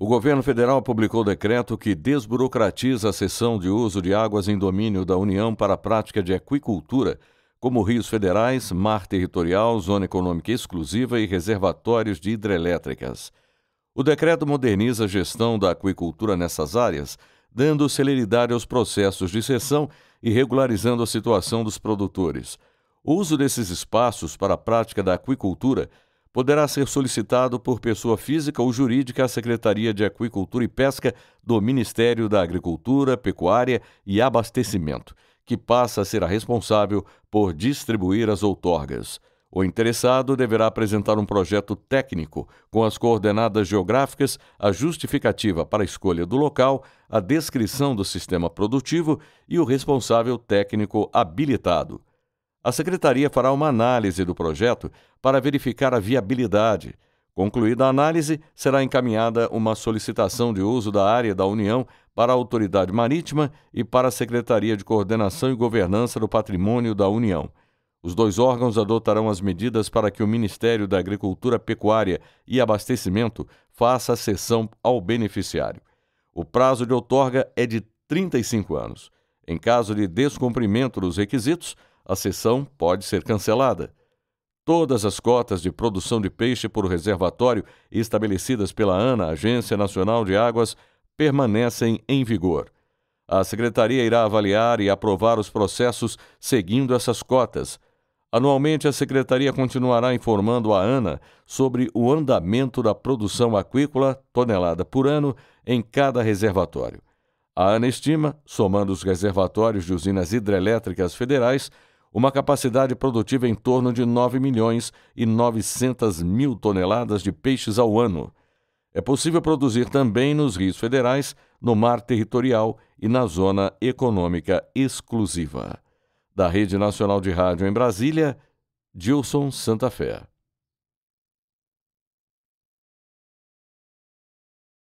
O governo federal publicou decreto que desburocratiza a cessão de uso de águas em domínio da União para a prática de aquicultura, como rios federais, mar territorial, zona econômica exclusiva e reservatórios de hidrelétricas. O decreto moderniza a gestão da aquicultura nessas áreas, dando celeridade aos processos de cessão e regularizando a situação dos produtores. O uso desses espaços para a prática da aquicultura poderá ser solicitado por pessoa física ou jurídica à Secretaria de Aquicultura e Pesca do Ministério da Agricultura, Pecuária e Abastecimento, que passa a ser a responsável por distribuir as outorgas. O interessado deverá apresentar um projeto técnico com as coordenadas geográficas, a justificativa para a escolha do local, a descrição do sistema produtivo e o responsável técnico habilitado. A secretaria fará uma análise do projeto para verificar a viabilidade. Concluída a análise, será encaminhada uma solicitação de uso da área da União para a Autoridade Marítima e para a Secretaria de Coordenação e Governança do Patrimônio da União. Os dois órgãos adotarão as medidas para que o Ministério da Agricultura, Pecuária e Abastecimento faça a cessão ao beneficiário. O prazo de outorga é de 35 anos. Em caso de descumprimento dos requisitos, a sessão pode ser cancelada. Todas as cotas de produção de peixe por reservatório estabelecidas pela ANA, Agência Nacional de Águas, permanecem em vigor. A Secretaria irá avaliar e aprovar os processos seguindo essas cotas. Anualmente, a Secretaria continuará informando a ANA sobre o andamento da produção aquícola, tonelada por ano, em cada reservatório. A ANA estima, somando os reservatórios de usinas hidrelétricas federais, uma capacidade produtiva em torno de 9 milhões e 900 mil toneladas de peixes ao ano. É possível produzir também nos rios federais, no mar territorial e na zona econômica exclusiva. Da Rede Nacional de Rádio em Brasília, Dilson Santa Fé.